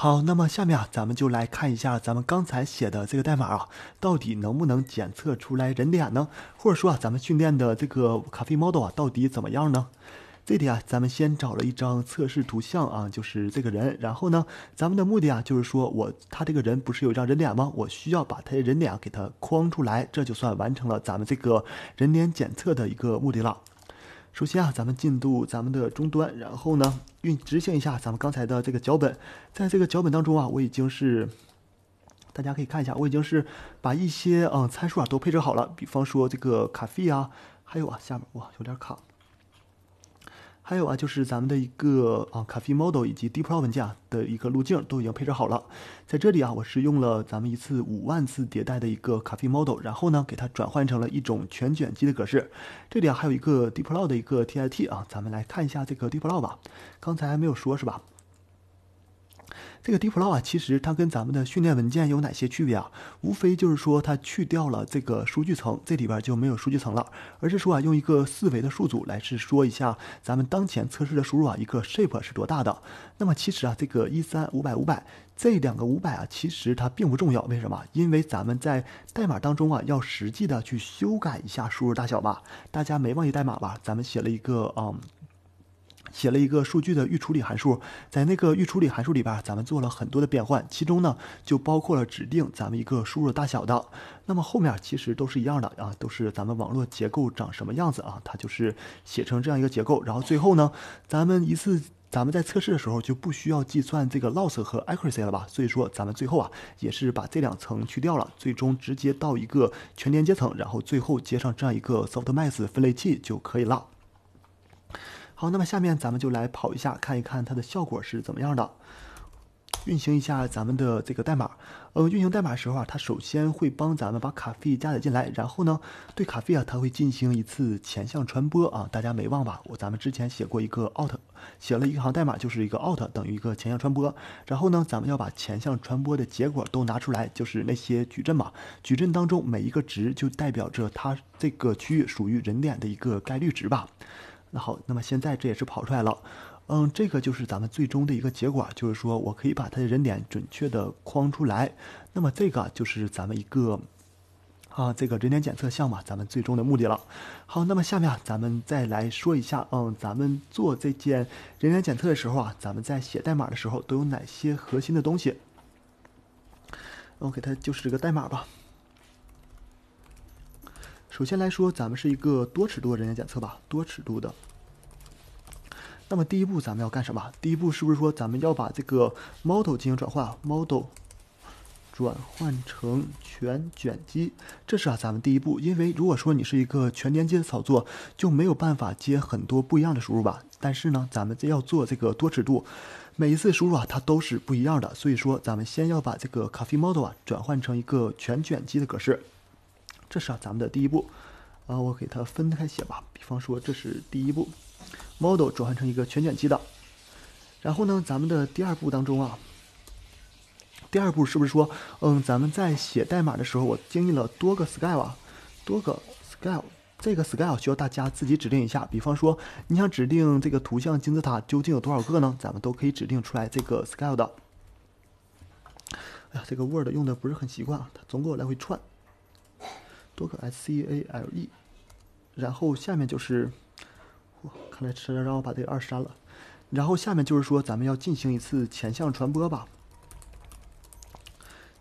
好，那么下面啊，咱们就来看一下咱们刚才写的这个代码啊，到底能不能检测出来人脸呢？或者说啊，咱们训练的这个 c a f e model 啊，到底怎么样呢？这里啊，咱们先找了一张测试图像啊，就是这个人。然后呢，咱们的目的啊，就是说我他这个人不是有一张人脸吗？我需要把他人脸给他框出来，这就算完成了咱们这个人脸检测的一个目的了。首先啊，咱们进入咱们的终端，然后呢，运执行一下咱们刚才的这个脚本。在这个脚本当中啊，我已经是，大家可以看一下，我已经是把一些嗯参数啊都配置好了。比方说这个卡费啊，还有啊下面哇有点卡。还有啊，就是咱们的一个啊，cafe model 以及 deepflow 文件的一个路径都已经配置好了。在这里啊，我是用了咱们一次五万次迭代的一个 cafe model，然后呢，给它转换成了一种全卷积的格式。这里啊，还有一个 deepflow 的一个 TIT 啊，咱们来看一下这个 deepflow 吧。刚才还没有说是吧？这个 DeepL 啊，其实它跟咱们的训练文件有哪些区别啊？无非就是说它去掉了这个数据层，这里边就没有数据层了，而是说啊，用一个四维的数组来是说一下咱们当前测试的输入啊，一个 shape 是多大的。那么其实啊，这个一三五百五百这两个五百啊，其实它并不重要。为什么？因为咱们在代码当中啊，要实际的去修改一下输入大小吧。大家没忘记代码吧？咱们写了一个嗯。写了一个数据的预处理函数，在那个预处理函数里边，咱们做了很多的变换，其中呢就包括了指定咱们一个输入大小的。那么后面其实都是一样的啊，都是咱们网络结构长什么样子啊，它就是写成这样一个结构。然后最后呢，咱们一次咱们在测试的时候就不需要计算这个 loss 和 accuracy 了吧？所以说咱们最后啊也是把这两层去掉了，最终直接到一个全连接层，然后最后接上这样一个 softmax 分类器就可以了。好，那么下面咱们就来跑一下，看一看它的效果是怎么样的。运行一下咱们的这个代码，呃，运行代码的时候啊，它首先会帮咱们把卡 a 加载进来，然后呢，对卡 a 啊，它会进行一次前向传播啊，大家没忘吧？我咱们之前写过一个 out，写了一行代码，就是一个 out 等于一个前向传播。然后呢，咱们要把前向传播的结果都拿出来，就是那些矩阵嘛，矩阵当中每一个值就代表着它这个区域属于人脸的一个概率值吧。那好，那么现在这也是跑出来了，嗯，这个就是咱们最终的一个结果，就是说我可以把它的人脸准确的框出来，那么这个就是咱们一个啊这个人脸检测项目，咱们最终的目的了。好，那么下面咱们再来说一下，嗯，咱们做这件人脸检测的时候啊，咱们在写代码的时候都有哪些核心的东西？我给它就是这个代码吧。首先来说，咱们是一个多尺度的人脸检测吧，多尺度的。那么第一步咱们要干什么？第一步是不是说咱们要把这个 model 进行转换，model 转换成全卷积？这是啊，咱们第一步，因为如果说你是一个全连接的操作，就没有办法接很多不一样的输入吧。但是呢，咱们这要做这个多尺度，每一次输入啊它都是不一样的，所以说咱们先要把这个 caffe model 啊转换成一个全卷积的格式。这是啊，咱们的第一步，啊，我给它分开写吧。比方说，这是第一步，model 转换成一个全卷积的。然后呢，咱们的第二步当中啊，第二步是不是说，嗯，咱们在写代码的时候，我经历了多个 scale，多个 scale，这个 scale 需要大家自己指定一下。比方说，你想指定这个图像金字塔究竟有多少个呢？咱们都可以指定出来这个 scale 的。哎呀，这个 word 用的不是很习惯啊，它总给我来回串。多个 S C A L E，然后下面就是，哇，看来迟了，让我把这个二删了。然后下面就是说，咱们要进行一次前向传播吧。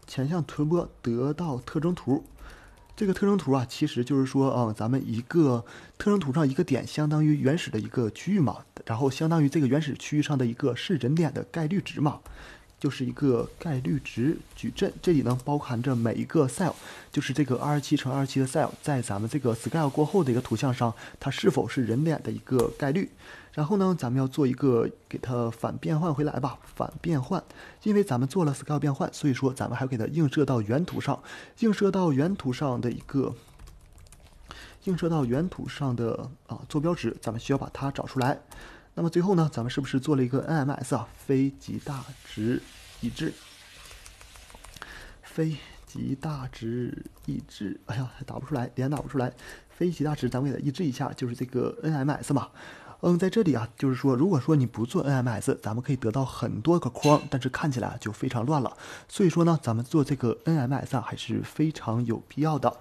前向传播得到特征图，这个特征图啊，其实就是说啊，咱们一个特征图上一个点，相当于原始的一个区域嘛，然后相当于这个原始区域上的一个是人点的概率值嘛。就是一个概率值矩阵，这里呢包含着每一个 cell，就是这个二十七乘二十七的 cell，在咱们这个 scale 过后的一个图像上，它是否是人脸的一个概率？然后呢，咱们要做一个给它反变换回来吧，反变换，因为咱们做了 scale 变换，所以说咱们还要给它映射到原图上，映射到原图上的一个，映射到原图上的啊坐标值，咱们需要把它找出来。那么最后呢，咱们是不是做了一个 NMS 啊？非极大值已知，非极大值已知。哎呀，还打不出来，连打不出来，非极大值咱们给它抑制一下，就是这个 NMS 嘛。嗯，在这里啊，就是说，如果说你不做 NMS，咱们可以得到很多个框，但是看起来就非常乱了。所以说呢，咱们做这个 NMS 啊，还是非常有必要的。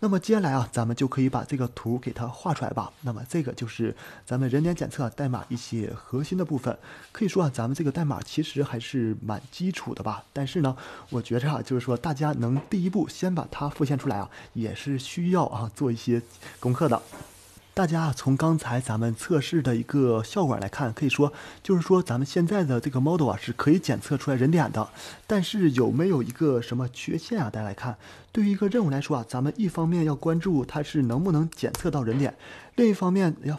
那么接下来啊，咱们就可以把这个图给它画出来吧。那么这个就是咱们人脸检测代码一些核心的部分。可以说啊，咱们这个代码其实还是蛮基础的吧。但是呢，我觉着啊，就是说大家能第一步先把它复现出来啊，也是需要啊做一些功课的。大家从刚才咱们测试的一个效果来看，可以说就是说咱们现在的这个 model 啊是可以检测出来人脸的，但是有没有一个什么缺陷啊？大家来看，对于一个任务来说啊，咱们一方面要关注它是能不能检测到人脸，另一方面要，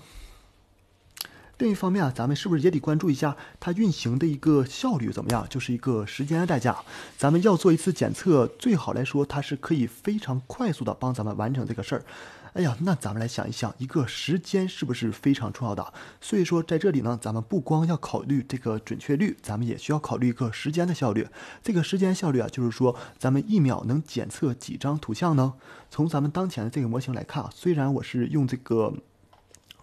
另一方面啊，咱们是不是也得关注一下它运行的一个效率怎么样？就是一个时间的代价。咱们要做一次检测，最好来说它是可以非常快速的帮咱们完成这个事儿。哎呀，那咱们来想一想，一个时间是不是非常重要的？所以说，在这里呢，咱们不光要考虑这个准确率，咱们也需要考虑一个时间的效率。这个时间效率啊，就是说，咱们一秒能检测几张图像呢？从咱们当前的这个模型来看啊，虽然我是用这个。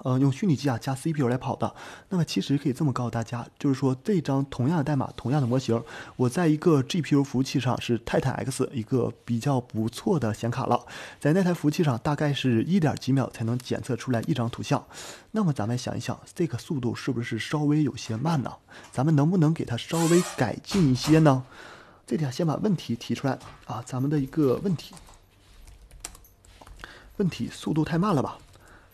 呃，用虚拟机啊加 CPU 来跑的，那么其实可以这么告诉大家，就是说这张同样的代码，同样的模型，我在一个 GPU 服务器上是泰坦 X 一个比较不错的显卡了，在那台服务器上大概是一点几秒才能检测出来一张图像，那么咱们想一想，这个速度是不是稍微有些慢呢？咱们能不能给它稍微改进一些呢？这里啊，先把问题提出来啊，咱们的一个问题，问题速度太慢了吧？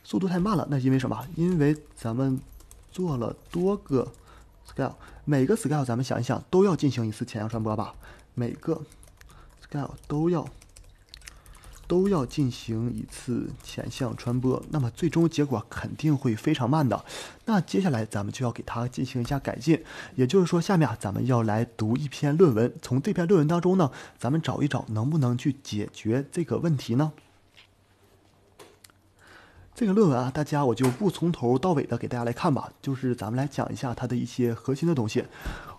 速度太慢了，那因为什么？因为咱们做了多个 scale，每个 scale，咱们想一想，都要进行一次前向传播吧，每个 scale 都要都要进行一次前向传播，那么最终结果肯定会非常慢的。那接下来咱们就要给它进行一下改进，也就是说，下面啊咱们要来读一篇论文，从这篇论文当中呢，咱们找一找能不能去解决这个问题呢？这个论文啊，大家我就不从头到尾的给大家来看吧，就是咱们来讲一下它的一些核心的东西。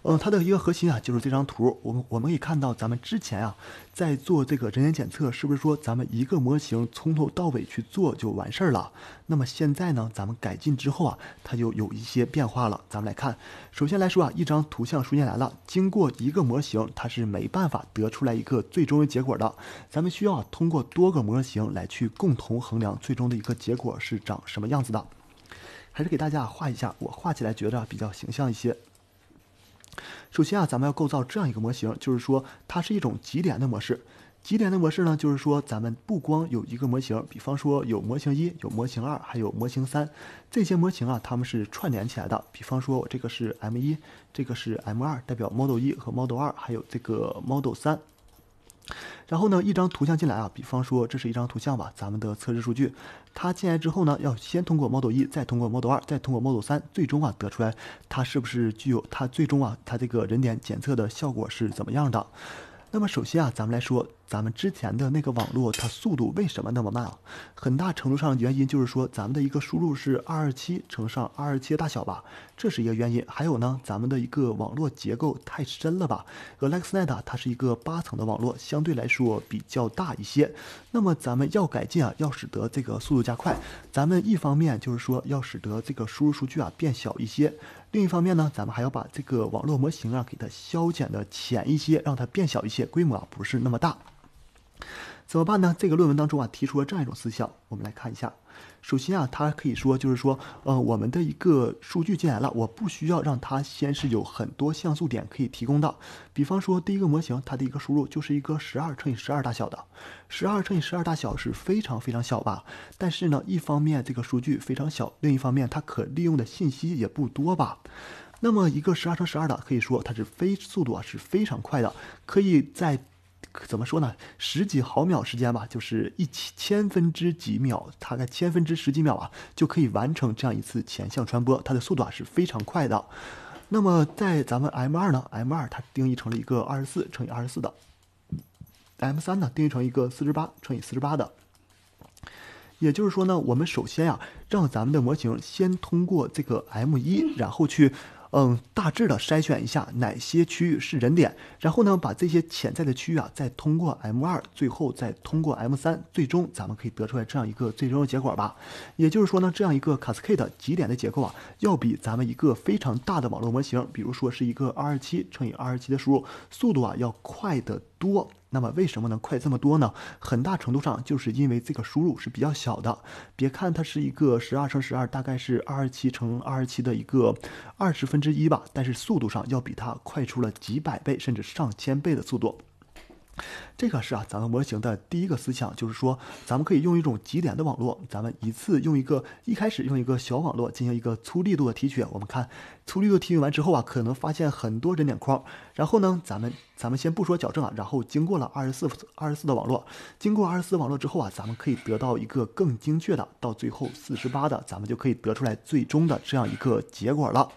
嗯，它的一个核心啊，就是这张图。我们我们可以看到，咱们之前啊，在做这个人脸检测，是不是说咱们一个模型从头到尾去做就完事儿了？那么现在呢，咱们改进之后啊，它就有一些变化了。咱们来看，首先来说啊，一张图像出现来了，经过一个模型，它是没办法得出来一个最终的结果的。咱们需要通过多个模型来去共同衡量最终的一个结果是长什么样子的。还是给大家画一下，我画起来觉得比较形象一些。首先啊，咱们要构造这样一个模型，就是说它是一种极点的模式。极点的模式呢，就是说咱们不光有一个模型，比方说有模型一、有模型二、还有模型三，这些模型啊，它们是串联起来的。比方说我这个是 M 一，这个是 M 二，代表 Model 一和 Model 二，还有这个 Model 三。然后呢，一张图像进来啊，比方说这是一张图像吧，咱们的测试数据，它进来之后呢，要先通过 model 一，再通过 model 二，再通过 model 三，最终啊得出来它是不是具有它最终啊它这个人脸检测的效果是怎么样的。那么首先啊，咱们来说，咱们之前的那个网络它速度为什么那么慢？啊？很大程度上原因就是说，咱们的一个输入是二二七乘上二二七大小吧，这是一个原因。还有呢，咱们的一个网络结构太深了吧？AlexNet 它是一个八层的网络，相对来说比较大一些。那么咱们要改进啊，要使得这个速度加快，咱们一方面就是说要使得这个输入数据啊变小一些。另一方面呢，咱们还要把这个网络模型啊，给它消减的浅一些，让它变小一些，规模啊不是那么大。怎么办呢？这个论文当中啊提出了这样一种思想，我们来看一下。首先啊，它可以说就是说，呃，我们的一个数据进来了，我不需要让它先是有很多像素点可以提供的。比方说，第一个模型它的一个输入就是一个十二乘以十二大小的，十二乘以十二大小是非常非常小吧。但是呢，一方面这个数据非常小，另一方面它可利用的信息也不多吧。那么一个十二乘十二的，可以说它是非速度啊是非常快的，可以在。怎么说呢？十几毫秒时间吧，就是一千千分之几秒，大概千分之十几秒啊，就可以完成这样一次前向传播。它的速度啊是非常快的。那么在咱们 M 二呢，M 二它定义成了一个二十四乘以二十四的，M 三呢定义成一个四十八乘以四十八的。也就是说呢，我们首先呀，让咱们的模型先通过这个 M 一，然后去。嗯，大致的筛选一下哪些区域是人脸，然后呢，把这些潜在的区域啊，再通过 M 二，最后再通过 M 三，最终咱们可以得出来这样一个最终的结果吧。也就是说呢，这样一个 Cascade 极点的结构啊，要比咱们一个非常大的网络模型，比如说是一个二二七乘以二二七的输入，速度啊要快的。多，那么为什么能快这么多呢？很大程度上就是因为这个输入是比较小的，别看它是一个十二乘十二，大概是二十七乘二十七的一个二十分之一吧，但是速度上要比它快出了几百倍甚至上千倍的速度。这个是啊，咱们模型的第一个思想，就是说，咱们可以用一种极点的网络，咱们一次用一个，一开始用一个小网络进行一个粗力度的提取。我们看粗力度提取完之后啊，可能发现很多人脸框。然后呢，咱们咱们先不说矫正啊，然后经过了二十四二十四的网络，经过二十四网络之后啊，咱们可以得到一个更精确的，到最后四十八的，咱们就可以得出来最终的这样一个结果了。